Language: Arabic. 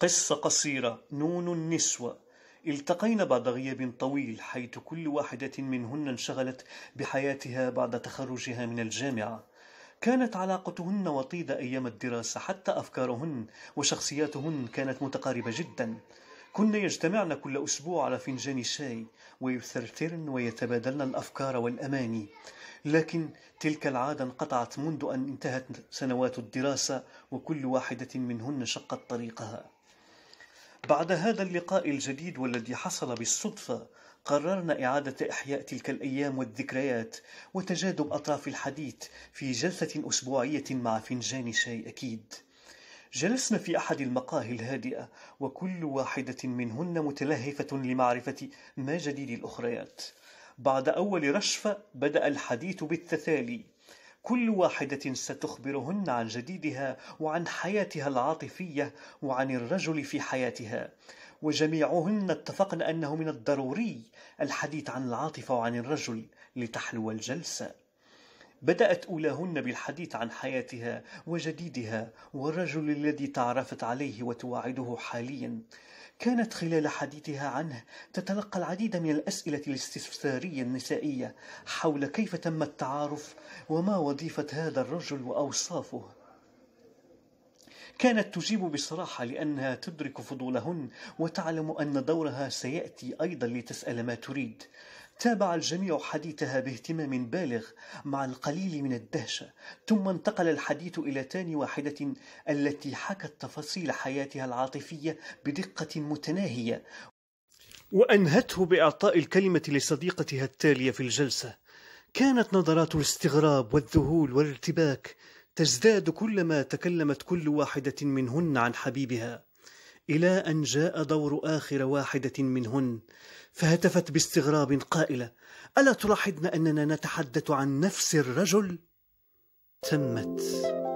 قصة قصيرة نون النسوة التقينا بعد غياب طويل حيث كل واحدة منهن انشغلت بحياتها بعد تخرجها من الجامعة كانت علاقتهن وطيدة أيام الدراسة حتى أفكارهن وشخصياتهن كانت متقاربة جدا كن يجتمعن كل أسبوع على فنجان شاي ويثرثرن ويتبادلن الأفكار والأماني لكن تلك العادة انقطعت منذ أن انتهت سنوات الدراسة وكل واحدة منهن شقت طريقها بعد هذا اللقاء الجديد والذي حصل بالصدفة قررنا إعادة إحياء تلك الأيام والذكريات وتجاذب أطراف الحديث في جلسة أسبوعية مع فنجان شاي أكيد جلسنا في أحد المقاهي الهادئة وكل واحدة منهن متلهفة لمعرفة ما جديد الأخريات بعد أول رشفة بدأ الحديث بالتتالي كل واحدة ستخبرهن عن جديدها وعن حياتها العاطفية وعن الرجل في حياتها وجميعهن اتفقن أنه من الضروري الحديث عن العاطفة وعن الرجل لتحلو الجلسة بدأت أولاهن بالحديث عن حياتها وجديدها والرجل الذي تعرفت عليه وتواعده حاليا كانت خلال حديثها عنه تتلقى العديد من الأسئلة الاستفسارية النسائية حول كيف تم التعارف وما وظيفة هذا الرجل وأوصافه كانت تجيب بصراحة لأنها تدرك فضولهن وتعلم أن دورها سيأتي أيضا لتسأل ما تريد تابع الجميع حديثها باهتمام بالغ مع القليل من الدهشة ثم انتقل الحديث إلى تاني واحدة التي حكت تفاصيل حياتها العاطفية بدقة متناهية وأنهته بإعطاء الكلمة لصديقتها التالية في الجلسة كانت نظرات الاستغراب والذهول والارتباك تزداد كلما تكلمت كل واحدة منهن عن حبيبها الى ان جاء دور اخر واحده منهن فهتفت باستغراب قائله الا تلاحظن اننا نتحدث عن نفس الرجل تمت